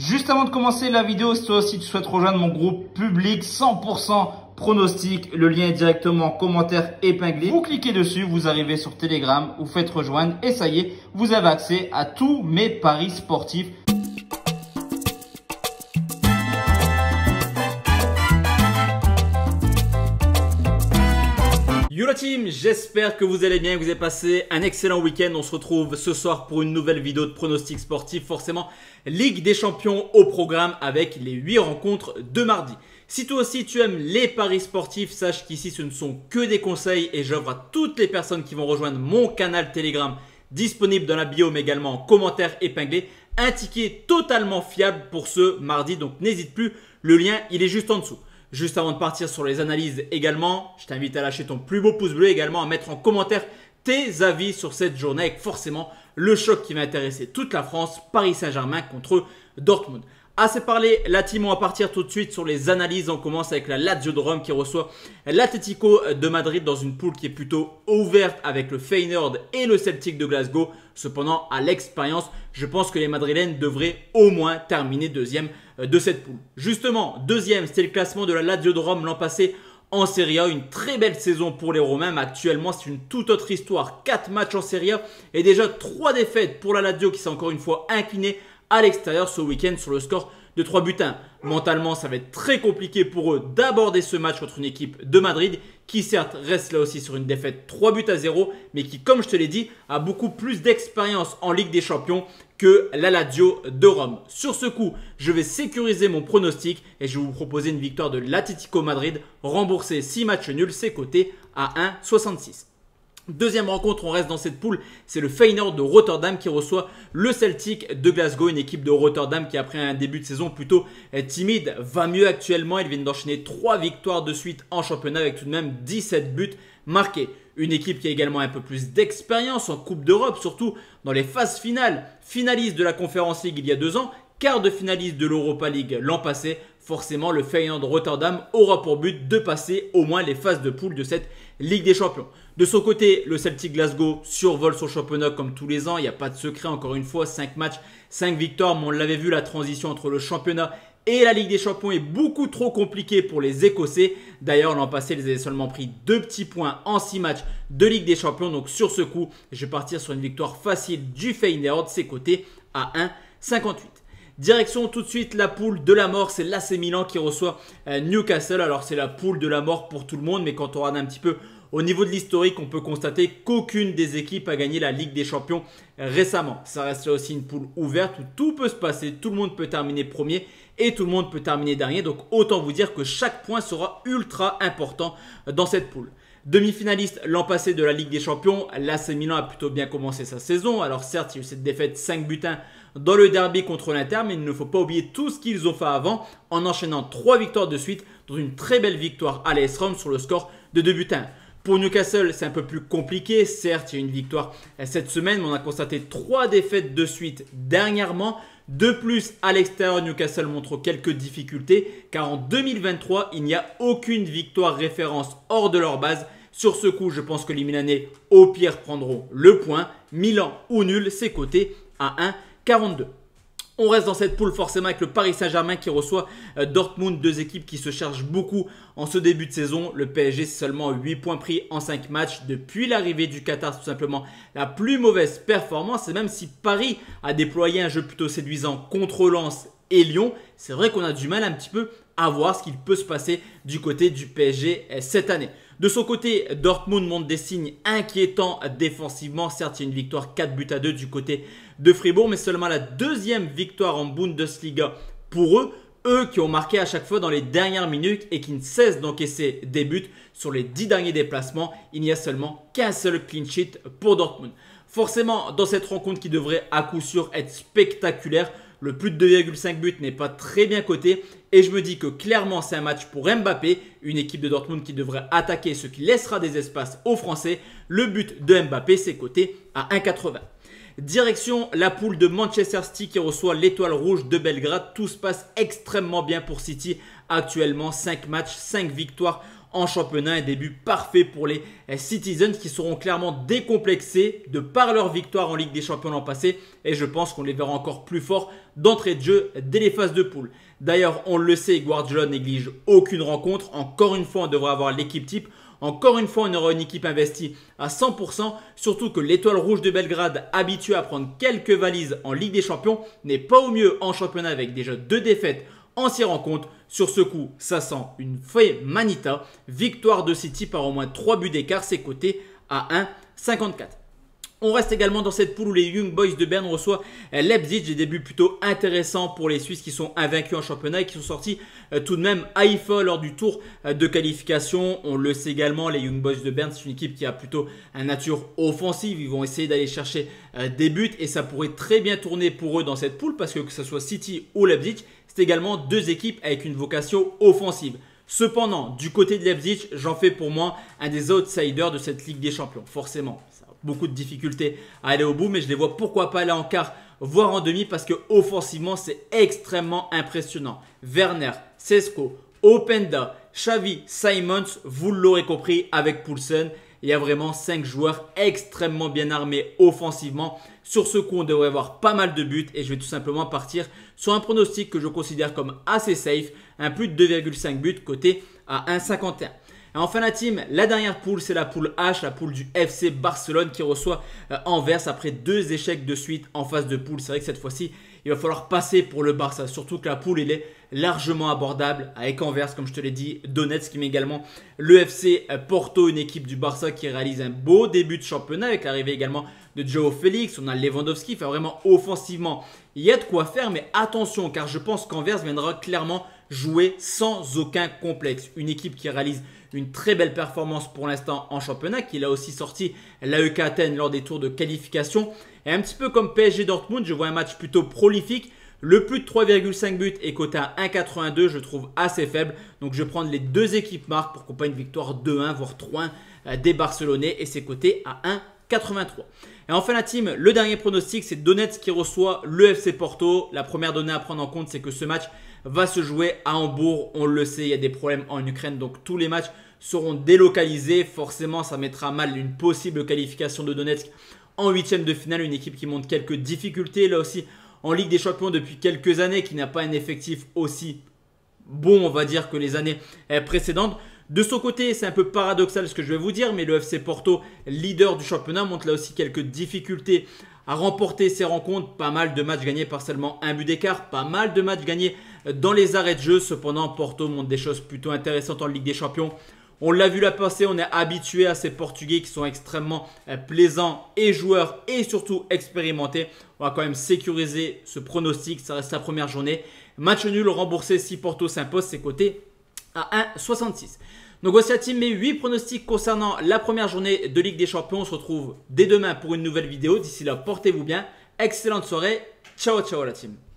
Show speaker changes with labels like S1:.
S1: Juste avant de commencer la vidéo, si tu souhaites rejoindre mon groupe public 100% pronostic, le lien est directement en commentaire épinglé. Vous cliquez dessus, vous arrivez sur Telegram, vous faites rejoindre et ça y est, vous avez accès à tous mes paris sportifs Yo la team, j'espère que vous allez bien, que vous avez passé un excellent week-end. On se retrouve ce soir pour une nouvelle vidéo de pronostics sportif. Forcément, Ligue des Champions au programme avec les 8 rencontres de mardi. Si toi aussi tu aimes les paris sportifs, sache qu'ici ce ne sont que des conseils et j'offre à toutes les personnes qui vont rejoindre mon canal Telegram disponible dans la bio mais également en commentaire épinglé un ticket totalement fiable pour ce mardi. Donc n'hésite plus, le lien il est juste en dessous. Juste avant de partir sur les analyses également, je t'invite à lâcher ton plus beau pouce bleu également, à mettre en commentaire tes avis sur cette journée avec forcément le choc qui va intéresser toute la France, Paris Saint-Germain contre Dortmund. Assez parlé, la team, on va partir tout de suite sur les analyses. On commence avec la Lazio de Rome qui reçoit l'Atletico de Madrid dans une poule qui est plutôt ouverte avec le Feyenoord et le Celtic de Glasgow. Cependant, à l'expérience, je pense que les Madrilènes devraient au moins terminer deuxième euh, de cette poule. Justement, deuxième, c'était le classement de la Lazio de Rome l'an passé en Serie A. Une très belle saison pour les Romains, mais actuellement c'est une toute autre histoire. Quatre matchs en Serie A et déjà trois défaites pour la Lazio qui s'est encore une fois inclinée à l'extérieur ce week-end sur le score de 3 buts 1. Mentalement, ça va être très compliqué pour eux d'aborder ce match contre une équipe de Madrid qui certes reste là aussi sur une défaite 3 buts à 0, mais qui, comme je te l'ai dit, a beaucoup plus d'expérience en Ligue des Champions que la de Rome. Sur ce coup, je vais sécuriser mon pronostic et je vais vous proposer une victoire de l'Atletico Madrid remboursée 6 matchs nuls, c'est coté à 1,66. Deuxième rencontre, on reste dans cette poule, c'est le Feyenoord de Rotterdam qui reçoit le Celtic de Glasgow, une équipe de Rotterdam qui après un début de saison plutôt euh, timide va mieux actuellement. Ils viennent d'enchaîner trois victoires de suite en championnat avec tout de même 17 buts marqués. Une équipe qui a également un peu plus d'expérience en Coupe d'Europe, surtout dans les phases finales. Finaliste de la Conférence League il y a deux ans, quart de finaliste de l'Europa League l'an passé forcément le Feyenoord Rotterdam aura pour but de passer au moins les phases de poule de cette Ligue des Champions. De son côté, le Celtic Glasgow survole son championnat comme tous les ans, il n'y a pas de secret encore une fois, 5 matchs, 5 victoires, mais on l'avait vu, la transition entre le championnat et la Ligue des Champions est beaucoup trop compliquée pour les Écossais. D'ailleurs, l'an passé, ils avaient seulement pris deux petits points en 6 matchs de Ligue des Champions. Donc sur ce coup, je vais partir sur une victoire facile du Feyenoord, ses côtés à 1,58. Direction tout de suite la poule de la mort, c'est l'AC Milan qui reçoit euh, Newcastle. Alors c'est la poule de la mort pour tout le monde, mais quand on regarde un petit peu au niveau de l'historique, on peut constater qu'aucune des équipes a gagné la Ligue des Champions récemment. Ça reste aussi une poule ouverte où tout peut se passer, tout le monde peut terminer premier et tout le monde peut terminer dernier. Donc autant vous dire que chaque point sera ultra important dans cette poule. Demi-finaliste l'an passé de la Ligue des Champions, l'AC Milan a plutôt bien commencé sa saison. Alors certes, il y a eu cette défaite 5 butins dans le derby contre l'Inter, mais il ne faut pas oublier tout ce qu'ils ont fait avant en enchaînant trois victoires de suite, dans une très belle victoire à l'AS sur le score de 2 buts 1. Pour Newcastle, c'est un peu plus compliqué. Certes, il y a une victoire cette semaine, mais on a constaté trois défaites de suite dernièrement. De plus, à l'extérieur, Newcastle montre quelques difficultés, car en 2023, il n'y a aucune victoire référence hors de leur base. Sur ce coup, je pense que les Milanais, au pire, prendront le point. Milan ou nul, c'est coté à 1. 42. On reste dans cette poule forcément avec le Paris Saint-Germain qui reçoit euh, Dortmund, deux équipes qui se chargent beaucoup en ce début de saison. Le PSG, c'est seulement 8 points pris en 5 matchs depuis l'arrivée du Qatar. tout simplement la plus mauvaise performance. Et même si Paris a déployé un jeu plutôt séduisant contre Lens et Lyon, c'est vrai qu'on a du mal un petit peu à voir ce qu'il peut se passer du côté du PSG euh, cette année. De son côté, Dortmund montre des signes inquiétants défensivement. Certes, il y a une victoire 4 buts à 2 du côté de Fribourg, mais seulement la deuxième victoire en Bundesliga pour eux. Eux qui ont marqué à chaque fois dans les dernières minutes et qui ne cessent d'encaisser des buts sur les 10 derniers déplacements. Il n'y a seulement qu'un seul clean sheet pour Dortmund. Forcément, dans cette rencontre qui devrait à coup sûr être spectaculaire, le plus de 2,5 buts n'est pas très bien coté et je me dis que clairement c'est un match pour Mbappé, une équipe de Dortmund qui devrait attaquer ce qui laissera des espaces aux Français. Le but de Mbappé c'est coté à 1,80. Direction la poule de Manchester City qui reçoit l'étoile rouge de Belgrade. Tout se passe extrêmement bien pour City. Actuellement 5 matchs, 5 victoires en championnat. Un début parfait pour les Citizens qui seront clairement décomplexés de par leur victoire en Ligue des Champions l'an passé. Et je pense qu'on les verra encore plus forts d'entrée de jeu dès les phases de poule. D'ailleurs, on le sait, Guardiola néglige aucune rencontre. Encore une fois, on devrait avoir l'équipe type. Encore une fois, on aura une équipe investie à 100%, surtout que l'étoile rouge de Belgrade, habituée à prendre quelques valises en Ligue des Champions, n'est pas au mieux en championnat avec déjà deux défaites en six rencontres. Sur ce coup, ça sent une feuille manita. Victoire de City par au moins 3 buts d'écart, c'est coté à 1,54. On reste également dans cette poule où les Young Boys de Berne reçoivent euh, Leipzig. Des débuts plutôt intéressants pour les Suisses qui sont invaincus en championnat et qui sont sortis euh, tout de même à IFA lors du tour euh, de qualification. On le sait également, les Young Boys de Berne, c'est une équipe qui a plutôt une nature offensive. Ils vont essayer d'aller chercher des buts et ça pourrait très bien tourner pour eux dans cette poule parce que que ce soit City ou Leipzig, c'est également deux équipes avec une vocation offensive. Cependant, du côté de Leipzig, j'en fais pour moi un des outsiders de cette Ligue des Champions, forcément beaucoup de difficultés à aller au bout, mais je les vois pourquoi pas aller en quart, voire en demi, parce que offensivement, c'est extrêmement impressionnant. Werner, Sesco, Openda, Xavi, Simons, vous l'aurez compris avec Poulsen. Il y a vraiment 5 joueurs extrêmement bien armés offensivement. Sur ce coup, on devrait avoir pas mal de buts et je vais tout simplement partir sur un pronostic que je considère comme assez safe, un plus de 2,5 buts côté à 1,51. Et enfin la team, la dernière poule, c'est la poule H, la poule du FC Barcelone qui reçoit euh, Anvers après deux échecs de suite en phase de poule. C'est vrai que cette fois-ci, il va falloir passer pour le Barça, surtout que la poule, est largement abordable avec Anvers, comme je te l'ai dit, Donetsk, mais également le FC euh, Porto, une équipe du Barça qui réalise un beau début de championnat avec l'arrivée également de Joe Félix, on a Lewandowski, fait vraiment offensivement, il y a de quoi faire, mais attention, car je pense qu'Anvers viendra clairement jouer sans aucun complexe. Une équipe qui réalise une très belle performance pour l'instant en championnat, qui a aussi sorti l'AEK Athènes lors des tours de qualification. Et un petit peu comme PSG Dortmund, je vois un match plutôt prolifique. Le plus de 3,5 buts est coté à 1,82, je trouve assez faible. Donc je vais prendre les deux équipes marques pour qu'on ait une victoire 2-1, voire 3-1 euh, des Barcelonais. Et c'est coté à 1 83. Et enfin la team, le dernier pronostic, c'est Donetsk qui reçoit le FC Porto. La première donnée à prendre en compte, c'est que ce match va se jouer à Hambourg. On le sait, il y a des problèmes en Ukraine, donc tous les matchs seront délocalisés. Forcément, ça mettra mal une possible qualification de Donetsk en huitième de finale. Une équipe qui montre quelques difficultés là aussi en Ligue des Champions depuis quelques années, qui n'a pas un effectif aussi bon, on va dire, que les années eh, précédentes. De son côté, c'est un peu paradoxal ce que je vais vous dire, mais le FC Porto, leader du championnat, montre là aussi quelques difficultés à remporter ses rencontres. Pas mal de matchs gagnés par seulement un but d'écart, pas mal de matchs gagnés dans les arrêts de jeu. Cependant, Porto montre des choses plutôt intéressantes en Ligue des Champions. On l'a vu la passer, on est habitué à ces Portugais qui sont extrêmement euh, plaisants et joueurs et surtout expérimentés. On va quand même sécuriser ce pronostic, ça reste sa première journée. Match nul remboursé si Porto s'impose, c'est côté à 1,66. Donc team mes 8 pronostics concernant la première journée de Ligue des Champions. On se retrouve dès demain pour une nouvelle vidéo. D'ici là, portez-vous bien. Excellente soirée. Ciao, ciao la team.